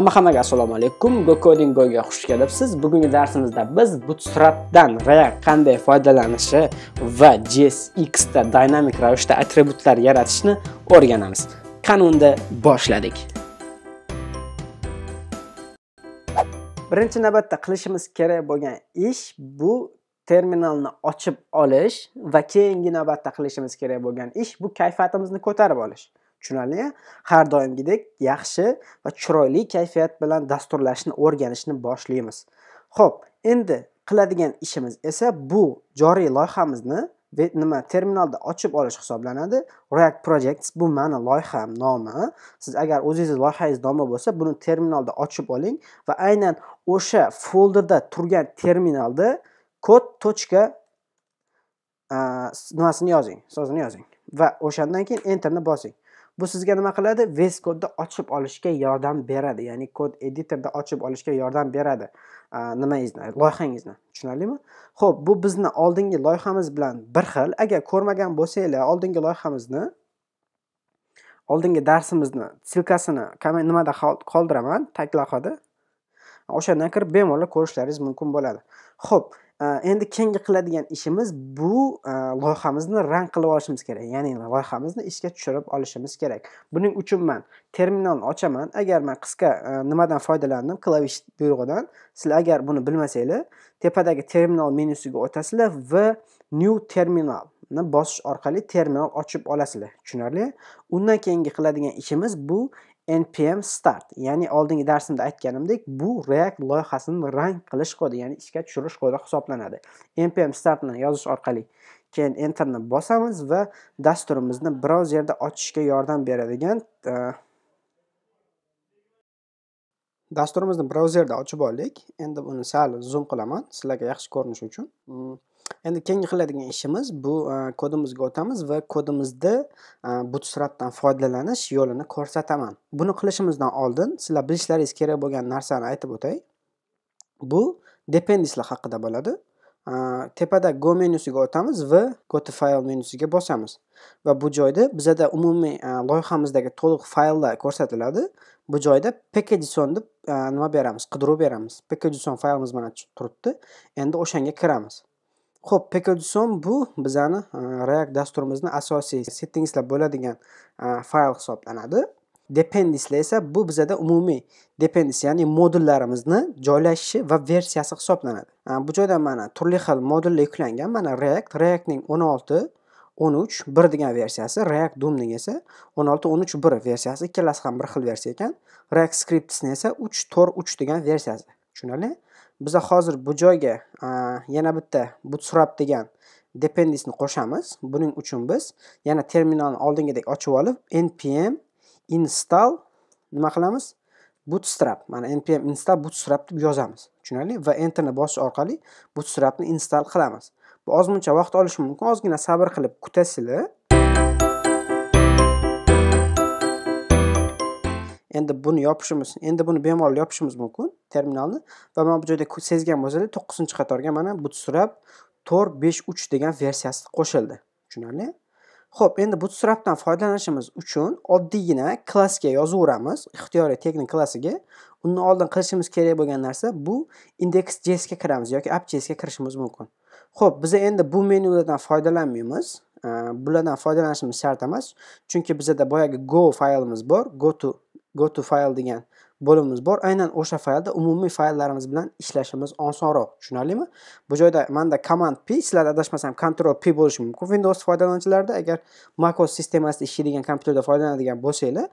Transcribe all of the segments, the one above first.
hamma hammaga assalomu alaykum gocoding go'ga xush kelibsiz bugungi darsimizda biz bootstrapdan react qanday foydalanishi va jsx da dinamik ravishda attributlar yaratishni o'rganamiz unda boshladik birinchi navbatda qilishimiz kerak bo'lgan ish bu terminalni ochib olish va keyingi navbatda qilishimiz kerak bo'lgan ish bu kayfiyatimizni ko'tarib olish tushunarli har doimgidek yaxshi va chiroyli kayfiyat bilan dasturlashni o'rganishni boshlaymiz ho'p endi qiladigan ishimiz esa bu joriy loyihamizni nima terminalda ochib olish hisoblanadi react projects bu mani loyiha nomi siz agar o'zingizni loyihangiz nomi bo'lsa buni terminalda ochib oling va aynan o'sha folderda turgan terminalda kod точка nimasini yozing so'zini yozing va o'shandan keyin enterni bosing Bu sizga nima qiladi? VS kodni ochib olishga yordam beradi. Ya'ni kod editorda ochib olishga yordam beradi. Nimangizni, loyihangizni. Tushunarlimi? Xo'p, bu bizni oldingi loyihamiz bilan bir xil. Agar ko'rmagan bo'lsanglar, oldingi loyihamizni oldingi darsimizni silkasini nimada qoldiraman, tag O'shandan kirib bemalol ko'rishlaringiz mumkin bo'ladi. Xo'p, Э, endi keyingi qiladigan ishimiz bu e, loyihamizni rang qilib olishimiz kerak ya'ni loyihamizni ishga tushirib olishimiz kerak buning uchun man terminalni ochaman agar man qisqa e, nimadan foydalandim klavish buyrug'idan sizlar agar buni bilmasanglar tepadagi terminal menyusiga o'tasizlar va new terminal bosish orqali terminal ochib olasizlar tushunarli undan keyingi qiladigan ishimiz bu npm start ya'ni oldingi darsimda aytganimdek bu react loyihasini rang qilish kodi ya'ni ishga tushirish kodi hisoblanadi npm startni yozish orqali keyin enterni bosamiz va dasturimizni brauzerda ochishga yordam beradigan e, dasturimizni brauzerda ochib oldik endi buni sal zoom qilaman sizlarga yaxshi ko'rinishi uchun Endi keyingi qiladigan ishimiz bu e, kodimizga o'tamiz va kodimizda e, butsratdan foydalanish yo'lini ko'rsataman. Buni qilishimizdan oldin sizlar bilishlaringiz kerak bo'lgan narsani aytib o'tay. Bu dependislar haqida bo'ladi. E, tepada Go menyusiga o'tamiz va Go to file menyusiga bosamiz. Va bu joyda bizada umumiy loyihamizdagi to'liq fayllar ko'rsatiladi. Bu joyda package.json deb nima beramiz, qidiruv beramiz. package.json faylimiz mana turibdi. Endi o'shanga kiramiz. Xo'p, pkdsom bu bizani e, React dasturimizni asosiy settingslar bo'ladigan e, fayl hisoblanadi. Dependency esa bu bizada umumiy dependency, ya'ni modullarimizni joylashishi va versiyasi hisoblanadi. E, bu joyda mana turli xil modullar yuklangan. Mana React, React'ning 16 13 1 degan versiyasi, React Doom'ning esa 16 13 1 versiyasi, ikkalasi ham bir xil versiya ekan. React Scripts'ning esa 3 4 3 degan versiyasi. Tushunarli? Biza hozir bu joyga yana bitta bootstrap degan dependency qo'shamiz. Buning uchun biz yana terminalni oldingidek ochib olib npm install nima qilamiz? bootstrap mana npm install bootstrap deb yozamiz tushunarli va enterni bosish orqali bootstrapni install qilamiz bu ozmuncha vaqt olishi mumkin ozgina sabr qilib kutasizlar endi buni yopishimiz endi buni bemalol yopishimiz mumkin terminalni va mana bu joyda sezgan bo'lsangiz to'qqizinchi qatorga mana bootstrap to'rt besh uch degan versiyasi qo'shildi tushunarli ho'p endi surabdan foydalanishimiz uchun oddiygina klassga yozaveramiz ixtiyoriy texnik klassiga undan oldin qilishimiz kerak bo'lgan narsa bu index jsga kiramiz yoki app ga kirishimiz mumkin ho'p biza endi bu menyulardan foydalanmaymiz bulardan foydalanishimiz shart emas chunki bizada boyagi go faylimiz bor go to go to file degan bo'limimiz bor. Aynan o'sha faylda umumiy fayllarimiz bilan ishlashimiz osonroq. Tushunarlimi? Bu joyda menda command P, sizlar adashmasam control P bo'lishi mumkin. Windows foydalanuvchilarida agar macOS sistemasida ishlaydigan kompyuterda foydalanadigan bo'lsanglar,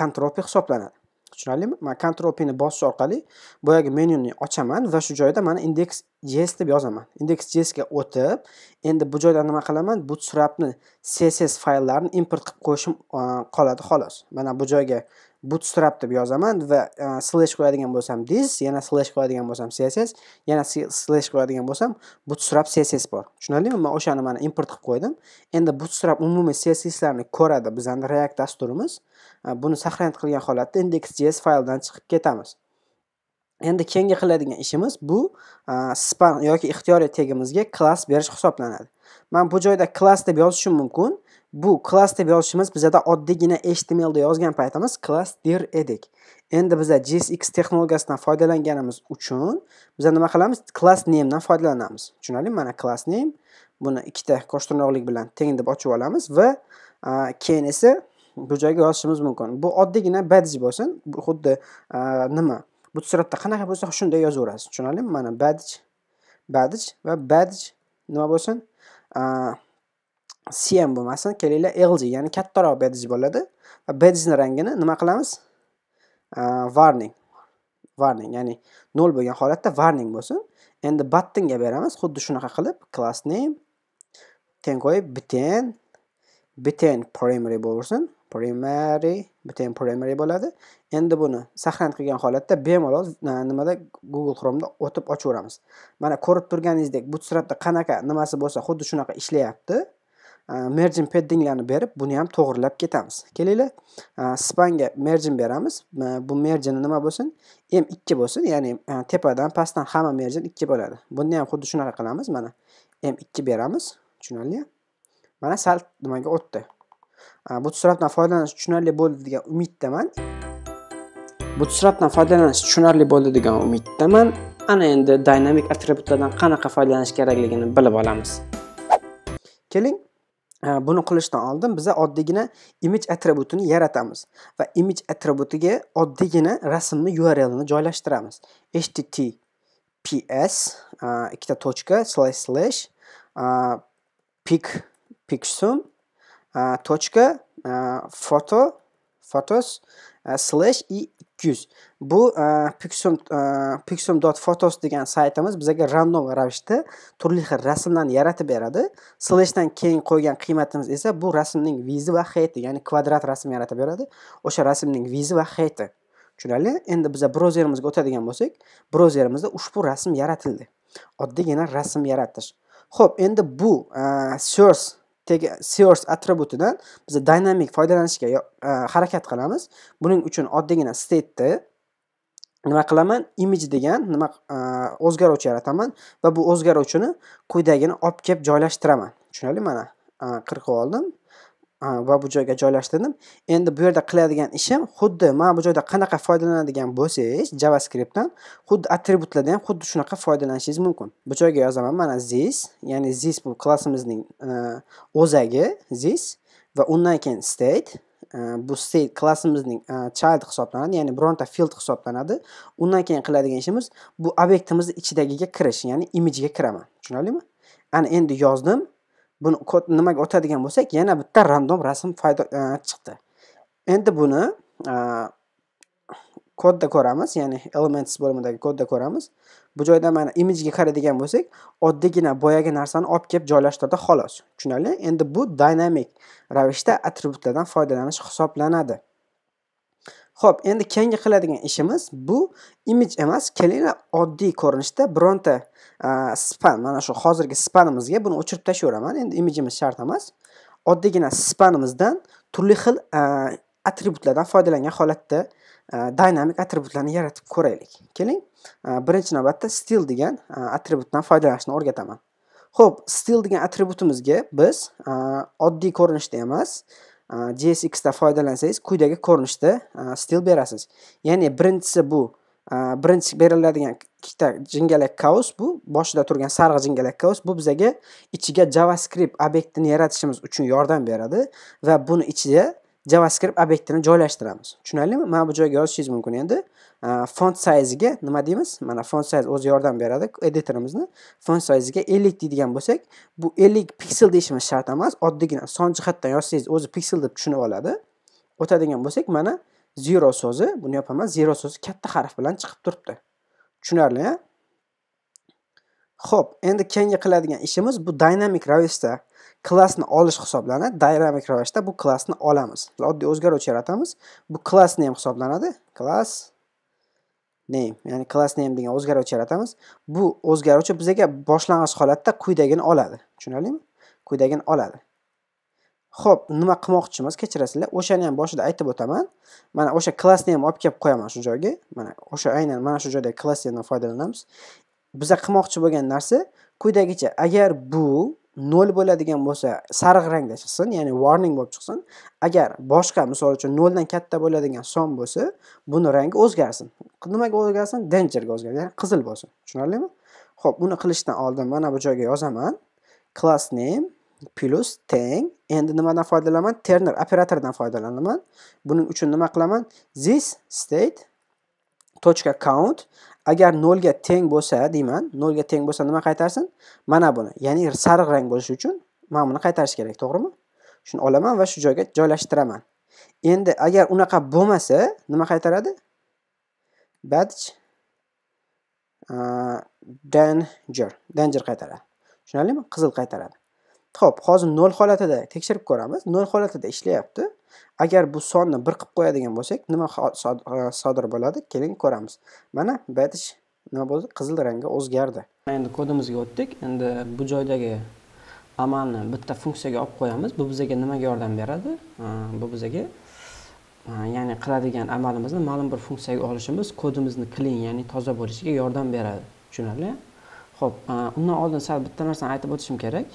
control P hisoblanadi. Tushunarlimi? Men control P ni bosish orqali boyagi menyuni ochaman va shu joyda mana index.js deb yozaman. Index.js ga o'tib, endi bu joyda nima qilaman? srapni CSS fayllarni import qilib qo'yishim qoladi xolos. Mana bu joyga bootstrap deb yozaman va e, slash qo'yadigan bo'lsam this yana slash qo'yadigan bo'lsam css yana slash qo'yadigan bo'lsam bootstrap css bor tushunarlimi man o'shani mana import qilib qo'ydim endi bootstrap umumiy csslarni ko'radi bizani react dasturimiz e, buni сохранить qilgan holatda index.js fayldan chiqib ketamiz endi keyingi qiladigan ishimiz bu e, span yoki ixtiyoriy tegimizga klass berish hisoblanadi man bu joyda class deb yozishim mumkin bu class deb yozishimiz bizada oddiygina htmlda yozgan paytimiz class der edik endi biza jsx texnologiyasidan foydalanganimiz uchun biza nima qilamiz class namedan foydalanamiz tushunarlimi mana class name buni ikkita qo'shtirnoqlik bilan teng deb ochib olamiz va keyin esa bu joyga yozishimiz mumkin bu oddiygina badge bo'lsin xuddi nima bu suratda qanaqa bo'lsa shunday yozaverasiz tushunarlimi mana badge badge va badge nima bo'lsin CM bo'lmasin, kelinglar LG, ya'ni kattaroq badge bo'ladi. Va Badge'ni rangini nima qilamiz? Warning. Warning, ya'ni 0 bo'lgan holatda warning bo'lsin. Endi buttonga beramiz, xuddi shunaqa qilib class name teng qo'yib bitten bitten primary bo'lsin. primary bitta ham primary bo'ladi endi buni saqlant qilgan holatda bemalol nimada google chromeda o'tib ochaveramiz mana ko'rib turganingizdek bootstrapda qanaqa nimasi bo'lsa xuddi shunaqa ishlayapti merging paddinglarni berib buni ham to'g'irlab ketamiz kelinglar spanga merging beramiz bu mergin nima bo'lsin m ikki bo'lsin ya'ni tepadan pastdan hamma mergin ikki bo'ladi bunda ham xuddi shunaqa qilamiz mana m ikki beramiz tushunarli mana sal nimaga o'tdi Bootstrapdan foydalanish tushunarli bo'ldi degan umiddaman. Bootstrapdan foydalanish tushunarli bo'ldi degan umiddaman. Ana endi dynamic attributlardan qanaqa foydalanish kerakligini bilib olamiz. Keling, buni qilishdan oldin biza oddiygina image attributini yaratamiz va image attributiga oddiygina rasmni urlni joylashtiramiz. https ikkita tochka slash slash pic picsum точка foto photos slash i 200 bu pixum pixum dot photos degan saytimiz bizga random ravishda turli xil rasmlarni yaratib beradi slashdan keyin qo'ygan qiymatimiz esa bu rasmning vizi va heyti ya'ni kvadrat rasm yaratib beradi o'sha rasmning vizi va heyti tushunarli endi biza brauzerimizga o'tadigan bo'lsak brauzerimizda ushbu rasm yaratildi oddiygina rasm yaratish ho'p endi bu source tagi source attributidan biz dynamic foydalanishga e, harakat qilamiz buning uchun oddiygina state'ni nima qilaman image degan nima e, o'zgaruvchi yarataman va bu o'zgaruvchini quyidagini olib kelib joylashtiraman tushunarli mana e, qirqib oldim va bu joyga joylashtirdim. Endi bu yerda qiladigan ishim xuddi mana bu joyda qanaqa foydalanadigan bo'lsangiz JavaScriptdan xuddi attributlardan ham xuddi shunaqa foydalanishingiz mumkin. Bu joyga yozaman mana this, ya'ni this bu klassimizning o'zagi this va undan keyin state bu state klassimizning child hisoblanadi, ya'ni bironta field hisoblanadi. Undan keyin qiladigan ishimiz bu obyektimizni ichidagiga kirish, ya'ni imijga kiraman. Tushunarlimi? Ana endi yozdim. buni kod nimaga o'tadigan bo'lsak yana bitta random rasm foyda e, chiqdi endi buni e, kodda ko'ramiz ya'ni elements bo'limidagi kodda ko'ramiz bu joyda mana imijga qaraydigan bo'lsak oddiygina boyagi narsani olib kelib joylashtirdi xolos tushunarli endi bu dynamic ravishda attributlardan foydalanish hisoblanadi Xo'p, endi keyingi qiladigan ishimiz bu image emas, kelinglar oddiy ko'rinishda bironta span, mana shu hozirgi spanimizga buni o'chirib tashlayveraman. Endi imijimiz shart emas. Oddiygina spanimizdan turli xil atributlardan foydalangan holatda dinamik atributlarni yaratib ko'raylik. Keling, birinchi navbatda stil degan atributdan foydalanishni o'rgataman. Xo'p, stil degan atributimizga biz oddiy ko'rinishda emas, JSX э, da foydalansangiz quyidagi ko'rinishda э, stil berasiz. Ya'ni birinchisi bu э, birinchi beriladigan ikkita jingalak kaus bu boshida turgan sariq jingalak kaus bu bizaga ichiga javascript obyektini yaratishimiz uchun yordam beradi va buni ichida javascript obyektini joylashtiramiz tushunarlimi mana bu joyga yozishingiz mumkin endi font sayziga nima deymiz mana font sayz o'zi yordam beradi editorimizni font sayziga ellik deydigan bo'lsak bu ellik piksel deyishimiz shart emas oddiygina son jihatdan yozsangiz o'zi piksel deb tushunib oladi o'tadigan bo'lsak mana zero so'zi buni yopaman zero so'zi katta harf bilan chiqib turibdi tushunarli Xo'p, endi keyingi qiladigan ishimiz bu dynamic ravishda klassni olish hisoblanadi. Dynamic ravishda bu klassni olamiz. Oddiy o'zgaruvchi yaratamiz. Bu class name hisoblanadi. Class name, ya'ni class name degan o'zgaruvchi yaratamiz. Bu o'zgaruvchi bizga boshlang'ich holatda quyidagini oladi. Tushunalingmi? Quyidagini oladi. Xo'p, nima qilmoqchimiz? Kechirasizlar, o'shani ham boshida aytib o'taman. Mana o'sha klass name olib kelib qo'yaman shu joyga. Mana o'sha aynan mana shu joyda klass name foydalanamiz. biza qilmoqchi bo'lgan narsa quyidagicha agar bu nol bo'ladigan bo'lsa sariq rangda chiqsin ya'ni warning bo'lib chiqsin agar boshqa misol uchun noldan katta bo'ladigan son bo'lsa buni rangi o'zgarsin nimaga o'zgarsin dangerga o'zgarsin ya'ni qizil bo'lsin tushunarlimi ho'p buni qilishdan oldin mana bu joyga yozaman class name plus teng endi nimadan foydalanaman terner operatordan foydalanaman buning uchun nima qilaman this state точка count agar 0 ga teng bo'lsa deyman 0 ga teng bo'lsa nima qaytarsin mana buni ya'ni sariq rang bo'lishi uchun mana buni qaytarish kerak to'g'rimi shuni olaman va shu joyga joylashtiraman endi agar unaqa bo'lmasa nima qaytaradi batch uh, danger danger qaytaradi tushunarlimi qizil qaytaradi ho'p hozir 0 holatida tekshirib ko'ramiz 0 holatida ishlayapti Agar bu sonni bir qilib qo'yadigan bo'lsak, nima e, sodir bo'ladi? Keling ko'ramiz. Mana batch nima bo'ldi? Qizil rangga o'zgardi. Endi kodimizga o'tdik. Endi bu joydagi amalni bitta funksiyaga olib qo'yamiz. Bu bizga nimaga yordam beradi? E, bu bizga e, ya'ni qiladigan amalimizni ma'lum bir funksiyaga olishimiz kodimizni clean, ya'ni toza bo'lishiga yordam beradi. Tushunarli? Xo'p, undan oldin sal bitta narsani aytib o'tishim kerak.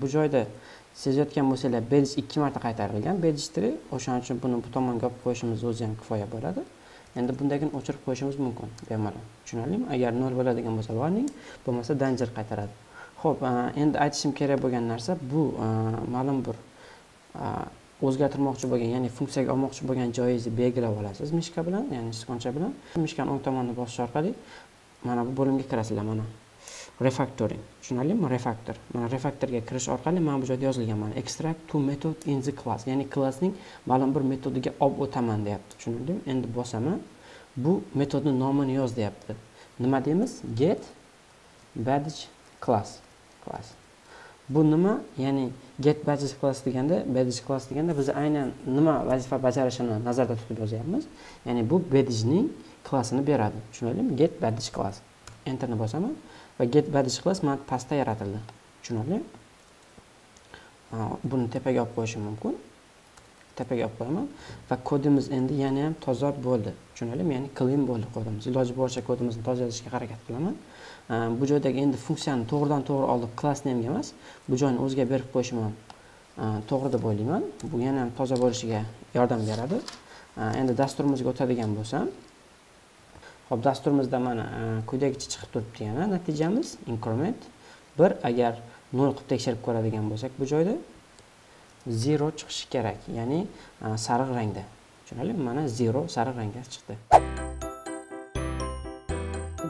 Bu joyda sezayotgan bo'lsanglar berish ikki marta qaytarilgan berishtirib o'shaning uchun buni bu tomonga olib qo'yishimiz o'zi ham kifoya bo'ladi endi bundagini o'chirib qo'yishimiz mumkin bemalol tushunarlimi agar nol bo'ladigan bo'lsa warning bo'lmasa danger qaytaradi ho'p endi aytishim kerak bo'lgan narsa bu ma'lum bir o'zgartirmoqchi bo'lgan ya'ni funksiyaga olmoqchi bo'lgan joyingizni belgilab olasiz mishka bilan ya'ni sichqoncha bilan mishkani o'ng tomonni bosish orqali mana bu bo'limga kirasizlar mana refactoring tushunarlimi refactor mana refactorga kirish orqali mana bu joyda yozilgan mana extract to method in the class ya'ni klassning ma'lum bir metodiga olib o'taman deyapti tushunarlimi endi bosaman bu metodni nomini yoz deyapti nima deymiz get badge class class bu nima ya'ni get badges class deganda badge class deganda biz aynan nima vazifa bajarishini nazarda tutib yozyapmiz ya'ni bu badgening klassini beradi tushunarlimi get badge class enterni bosaman va get badish class mana pastda yaratildi tushunarli buni tepaga olib qo'yishim mumkin tepaga olib qo'yaman va kodimiz endi yana ham toza bo'ldi tushunarlimi ya'ni clean bo'ldi kodimiz iloji boricha kodimizni tozalashga harakat qilaman bu joydagi endi funksiyani to'g'ridan to'g'ri olib klass ga emas bu joyni o'ziga berib qo'yishim ham to'g'ri deb o'ylayman bu yana ham toza bo'lishiga yordam beradi endi dasturimizga o'tadigan bo'lsam hop dasturimizda mana e, quyidagicha chiqib turibdi yana natijamiz increment 1 agar 0 qilib tekshirib ko'radigan bo'lsak bu joyda 0 chiqishi kerak, ya'ni e, sariq rangda. Tushunarlimi? Mana 0 sariq rangda chiqdi.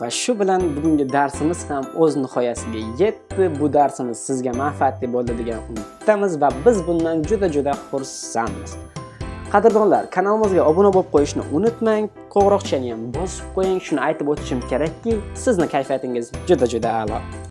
va shu bilan bugungi darsimiz ham o'z nihoyasiga yetdi bu darsimiz sizga manfaatli bo'ldi degan umiddamiz va biz bundan juda juda xursandmiz qadrdonlar kanalimizga obuna bo'lib qo'yishni unutmang qo'ng'iroqchani ham bosib qo'ying shuni aytib o'tishim kerakki sizni kayfiyatingiz juda juda a'lo